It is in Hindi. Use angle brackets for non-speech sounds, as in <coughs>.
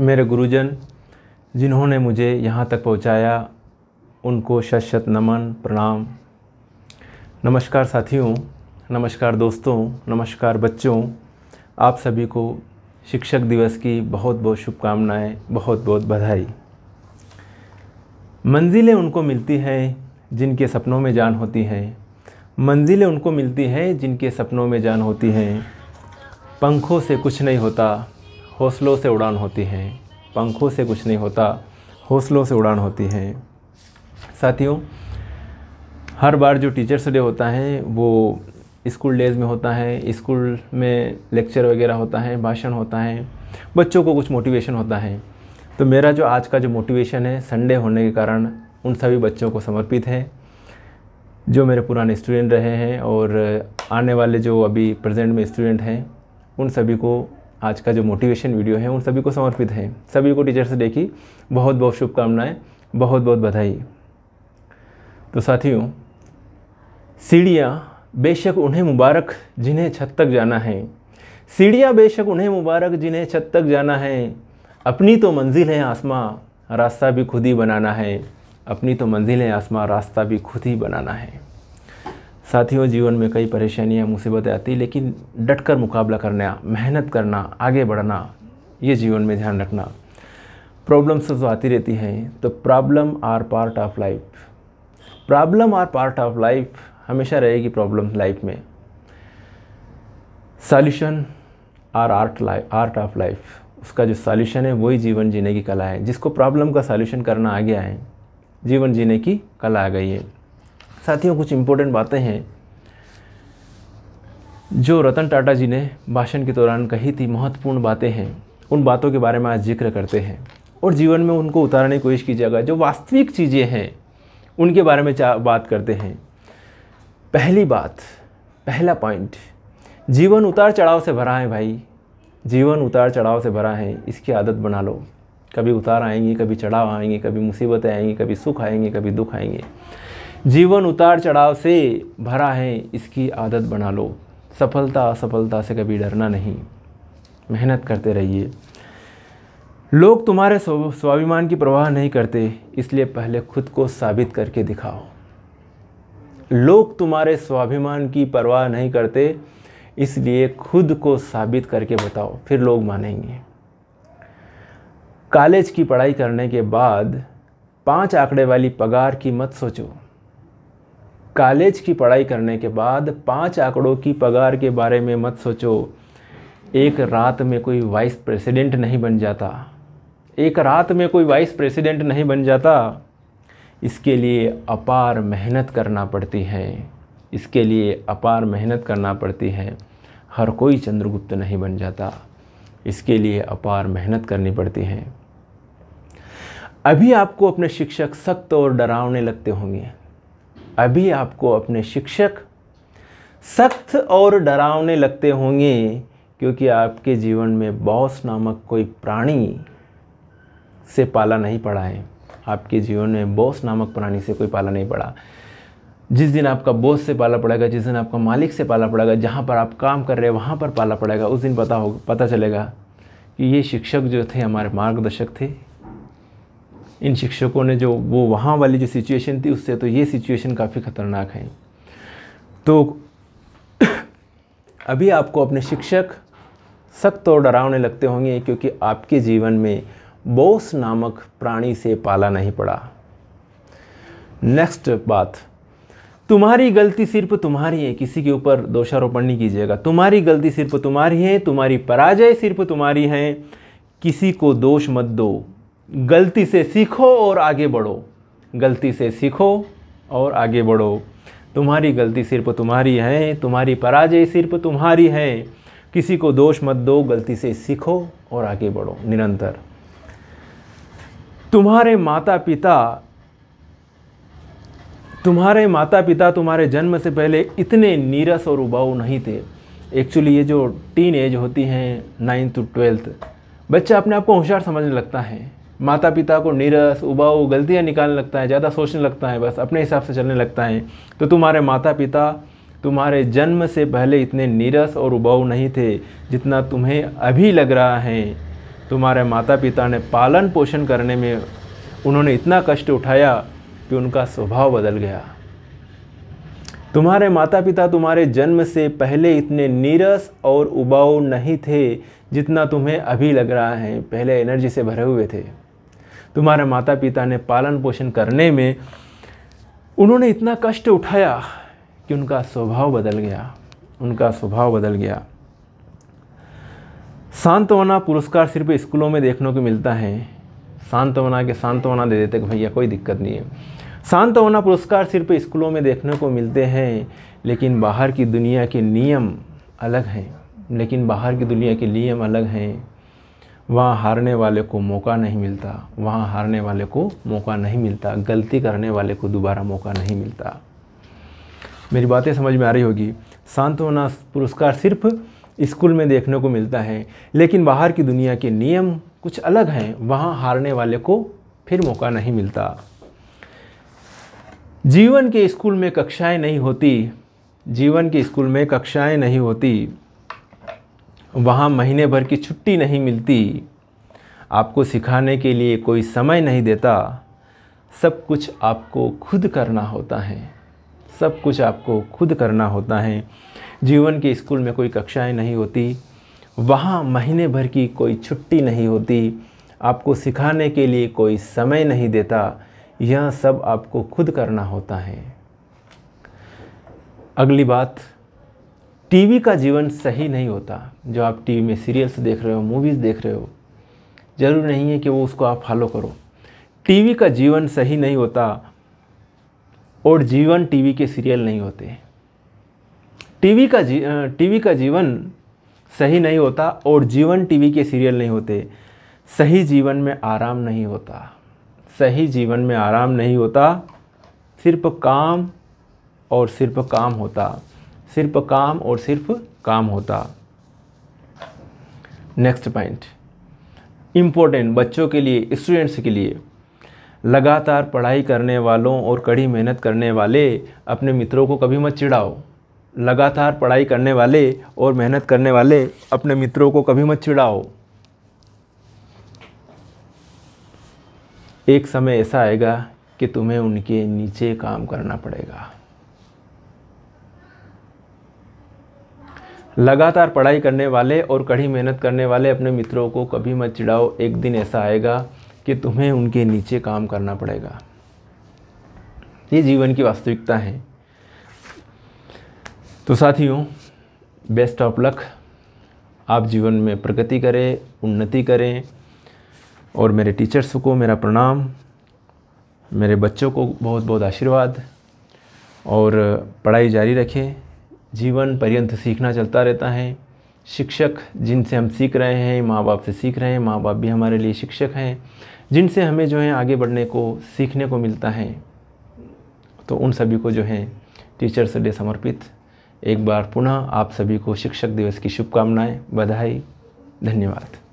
मेरे गुरुजन जिन्होंने मुझे यहाँ तक पहुँचाया उनको शत शत नमन प्रणाम नमस्कार साथियों नमस्कार दोस्तों नमस्कार बच्चों आप सभी को शिक्षक दिवस की बहुत बहुत शुभकामनाएं बहुत बहुत बधाई मंजिलें उनको मिलती हैं जिनके सपनों में जान होती हैं मंजिलें उनको मिलती हैं जिनके सपनों में जान होती हैं पंखों से कुछ नहीं होता हौसलों से उड़ान होती हैं पंखों से कुछ नहीं होता हौसलों से उड़ान होती है साथियों हर बार जो टीचर्स डे होता है वो स्कूल डेज़ में होता है स्कूल में लेक्चर वगैरह होता है भाषण होता है बच्चों को कुछ मोटिवेशन होता है तो मेरा जो आज का जो मोटिवेशन है संडे होने के कारण उन सभी बच्चों को समर्पित है जो मेरे पुराने स्टूडेंट रहे हैं और आने वाले जो अभी प्रेजेंट में स्टूडेंट हैं उन सभी को आज का जो मोटिवेशन वीडियो है उन सभी को समर्पित है सभी को टीचर्स डे की बहुत बहुत शुभकामनाएँ बहुत बहुत बधाई तो साथियों सीढ़ियाँ बेशक उन्हें मुबारक जिन्हें छत तक जाना है सीढ़ियाँ बेशक उन्हें मुबारक जिन्हें छत तक जाना है अपनी तो मंजिल है आसमां रास्ता भी खुद ही बनाना है अपनी तो मंजिल है आसमां रास्ता भी खुद ही बनाना है साथियों जीवन में कई परेशानियाँ मुसीबतें आती हैं लेकिन डट कर मुकाबला करना मेहनत करना आगे बढ़ना ये जीवन में ध्यान रखना प्रॉब्लम्स तो आती रहती हैं तो problem are part of life problem are part of life हमेशा रहेगी प्रॉब्लम लाइफ में solution are art life art of life उसका जो सॉल्यूशन है वही जीवन जीने की कला है जिसको प्रॉब्लम का सॉल्यूशन करना आ गया है जीवन जीने की कला आ गई है साथियों कुछ इम्पोर्टेंट बातें हैं जो रतन टाटा जी ने भाषण के दौरान कही थी महत्वपूर्ण बातें हैं उन बातों के बारे में आज जिक्र करते हैं और जीवन में उनको उतारने की कोशिश कीजिएगा जो वास्तविक चीज़ें हैं उनके बारे में बात करते हैं पहली बात पहला पॉइंट जीवन उतार चढ़ाव से भरा है भाई जीवन उतार चढ़ाव से भरा है इसकी आदत बना लो कभी उतार आएंगे कभी चढ़ाव आएंगे कभी मुसीबतें आएंगी कभी सुख आएंगे कभी दुख आएंगे जीवन उतार चढ़ाव से भरा है इसकी आदत बना लो सफलता असफलता से कभी डरना नहीं मेहनत करते रहिए लोग तुम्हारे स्वाभिमान की परवाह नहीं करते इसलिए पहले खुद को साबित करके दिखाओ लोग तुम्हारे स्वाभिमान की परवाह नहीं करते इसलिए खुद को साबित करके बताओ फिर लोग मानेंगे कॉलेज की पढ़ाई करने के बाद पाँच आंकड़े वाली पगार की मत सोचो कॉलेज की पढ़ाई करने के बाद पाँच आंकड़ों की पगार के बारे में मत सोचो एक रात में कोई वाइस प्रेसिडेंट नहीं बन जाता एक रात में कोई वाइस प्रेसिडेंट नहीं बन जाता इसके लिए अपार मेहनत करना पड़ती है इसके लिए अपार मेहनत करना पड़ती है हर कोई चंद्रगुप्त नहीं बन जाता इसके लिए अपार मेहनत करनी पड़ती है अभी आपको अपने शिक्षक सख्त और डरावने लगते होंगे अभी आपको अपने शिक्षक सख्त और डरावने लगते होंगे क्योंकि आपके जीवन में बॉस नामक कोई प्राणी से पाला नहीं पड़ा है आपके जीवन में बॉस नामक प्राणी से कोई पाला नहीं पड़ा जिस दिन आपका बॉस से पाला पड़ेगा जिस दिन आपका मालिक से पाला पड़ेगा जहाँ पर आप काम कर रहे हैं वहाँ पर पाला पड़ेगा उस दिन पता हो पता चलेगा कि ये शिक्षक जो थे हमारे मार्गदर्शक थे इन शिक्षकों ने जो वो वहाँ वाली जो सिचुएशन थी उससे तो ये सिचुएशन काफ़ी ख़तरनाक है तो <coughs> अभी आपको अपने शिक्षक सख्त और डरावने लगते होंगे क्योंकि आपके जीवन में बोस नामक प्राणी से पाला नहीं पड़ा नेक्स्ट बात तुम्हारी गलती सिर्फ तुम्हारी है किसी के ऊपर दोषारोपण नहीं कीजिएगा तुम्हारी गलती सिर्फ तुम्हारी है तुम्हारी पराजय सिर्फ तुम्हारी है किसी को दोष मत दो गलती से सीखो और आगे बढ़ो गलती से सीखो और आगे बढ़ो तुम्हारी गलती सिर्फ तुम्हारी है तुम्हारी पराजय सिर्फ तुम्हारी है किसी को दोष मत दो गलती से सीखो और आगे बढ़ो निरंतर तुम्हारे माता पिता तुम्हारे माता पिता तुम्हारे जन्म से पहले इतने नीरस और उबाऊ नहीं थे एक्चुअली ये जो टीन एज होती हैं नाइन्थ टू ट्वेल्थ बच्चा अपने आप को होशियार समझने लगता है माता पिता को नीरस उबाऊ गलतियाँ निकालने लगता है ज़्यादा सोचने लगता है बस अपने हिसाब से चलने लगता है तो तुम्हारे माता पिता तुम्हारे जन्म से पहले इतने नीरस और उबाऊ नहीं थे जितना तुम्हें अभी लग रहा है तुम्हारे माता पिता ने पालन पोषण करने में उन्होंने इतना कष्ट उठाया कि उनका स्वभाव बदल गया तुम्हारे माता पिता तुम्हारे जन्म से पहले इतने नीरस और उबाऊ नहीं थे जितना तुम्हें अभी लग रहा है पहले एनर्जी से भरे हुए थे तुम्हारे माता पिता ने पालन पोषण करने में उन्होंने इतना कष्ट उठाया कि उनका स्वभाव बदल गया उनका स्वभाव बदल गया सांत्वना पुरस्कार सिर्फ स्कूलों में देखने को मिलता है सांत्वना के सांत्वना दे देते भैया कोई दिक्कत नहीं है सांत्वना पुरस्कार सिर्फ स्कूलों में देखने को मिलते हैं लेकिन बाहर की दुनिया के नियम अलग हैं लेकिन बाहर की दुनिया के नियम अलग हैं वहाँ हारने वाले को मौका नहीं मिलता वहाँ हारने वाले को मौका नहीं मिलता गलती करने वाले को दोबारा मौका नहीं मिलता मेरी बातें समझ में आ रही होगी सांत्वना पुरस्कार सिर्फ स्कूल में देखने को मिलता है लेकिन बाहर की दुनिया के नियम कुछ अलग हैं वहाँ हारने वाले को फिर मौका नहीं मिलता जीवन के स्कूल में कक्षाएं नहीं होती जीवन के स्कूल में कक्षाएं नहीं होती वहाँ महीने भर की छुट्टी नहीं मिलती आपको सिखाने के लिए कोई समय नहीं देता सब कुछ आपको खुद करना होता है सब कुछ आपको खुद करना होता है जीवन के स्कूल में कोई कक्षाएं नहीं होती वहाँ महीने भर की कोई छुट्टी नहीं होती आपको सिखाने के लिए कोई समय नहीं देता यह सब आपको खुद करना होता है अगली बात टीवी का जीवन सही नहीं होता जो आप टीवी में सीरियल्स देख रहे हो मूवीज़ देख रहे हो ज़रूर नहीं है कि वो उसको आप फॉलो करो टीवी का जीवन सही नहीं होता और जीवन टीवी के सीरियल नहीं होते टीवी का जी टीवी का जीवन सही नहीं होता और जीवन टीवी के सीरियल नहीं होते सही जीवन में आराम नहीं होता सही जीवन में आराम नहीं होता सिर्फ काम और सिर्फ काम होता सिर्फ काम और सिर्फ काम होता नेक्स्ट पॉइंट इम्पोर्टेंट बच्चों के लिए स्टूडेंट्स के लिए लगातार पढ़ाई करने वालों और कड़ी मेहनत करने वाले अपने मित्रों को कभी मत चिढ़ाओ लगातार पढ़ाई करने वाले और मेहनत करने वाले अपने मित्रों को कभी मत चिढ़ाओ एक समय ऐसा आएगा कि तुम्हें उनके नीचे काम करना पड़ेगा लगातार पढ़ाई करने वाले और कड़ी मेहनत करने वाले अपने मित्रों को कभी मत चिढ़ाओ एक दिन ऐसा आएगा कि तुम्हें उनके नीचे काम करना पड़ेगा ये जीवन की वास्तविकता है तो साथियों बेस्ट ऑफ लक आप जीवन में प्रगति करें उन्नति करें और मेरे टीचर्स को मेरा प्रणाम मेरे बच्चों को बहुत बहुत आशीर्वाद और पढ़ाई जारी रखें जीवन पर्यंत सीखना चलता रहता है शिक्षक जिनसे हम सीख रहे हैं माँ बाप से सीख रहे हैं माँ बाप भी हमारे लिए शिक्षक हैं जिनसे हमें जो है आगे बढ़ने को सीखने को मिलता है तो उन सभी को जो है टीचर्स डे समर्पित एक बार पुनः आप सभी को शिक्षक दिवस की शुभकामनाएं बधाई धन्यवाद